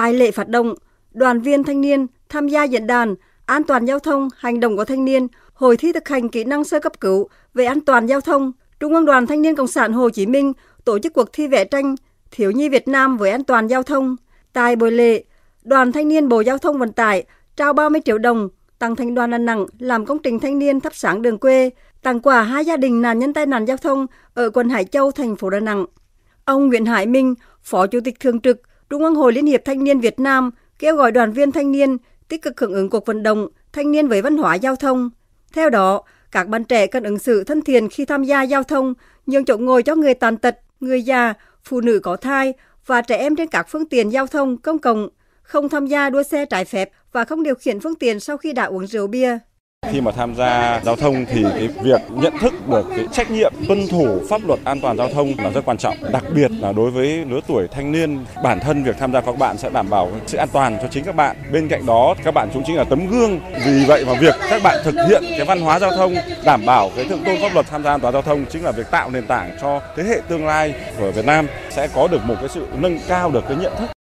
Tại lễ phát động, đoàn viên thanh niên tham gia diễn đàn An toàn giao thông, hành động của thanh niên, hội thi thực hành kỹ năng sơ cấp cứu về an toàn giao thông, Trung ương Đoàn Thanh niên Cộng sản Hồ Chí Minh tổ chức cuộc thi vẽ tranh Thiếu nhi Việt Nam với an toàn giao thông. Tại buổi lễ, Đoàn Thanh niên Bộ Giao thông Vận tải trao 30 triệu đồng tặng thành đoàn Đà Nẵng làm công trình thanh niên thắp sáng đường quê, tặng quà hai gia đình nạn nhân tai nạn giao thông ở quận Hải Châu, thành phố Đà Nẵng. Ông Nguyễn Hải Minh, Phó Chủ tịch Thường trực Trung ương Hội Liên hiệp Thanh niên Việt Nam kêu gọi đoàn viên thanh niên tích cực hưởng ứng cuộc vận động thanh niên với văn hóa giao thông. Theo đó, các bạn trẻ cần ứng xử thân thiện khi tham gia giao thông, nhường chỗ ngồi cho người tàn tật, người già, phụ nữ có thai và trẻ em trên các phương tiện giao thông công cộng, không tham gia đua xe trái phép và không điều khiển phương tiện sau khi đã uống rượu bia. Khi mà tham gia giao thông thì cái việc nhận thức được cái trách nhiệm tuân thủ pháp luật an toàn giao thông là rất quan trọng, đặc biệt là đối với lứa tuổi thanh niên. Bản thân việc tham gia các bạn sẽ đảm bảo sự an toàn cho chính các bạn. Bên cạnh đó các bạn cũng chính là tấm gương. Vì vậy mà việc các bạn thực hiện cái văn hóa giao thông, đảm bảo cái thượng tôn pháp luật tham gia an toàn giao thông chính là việc tạo nền tảng cho thế hệ tương lai của Việt Nam sẽ có được một cái sự nâng cao được cái nhận thức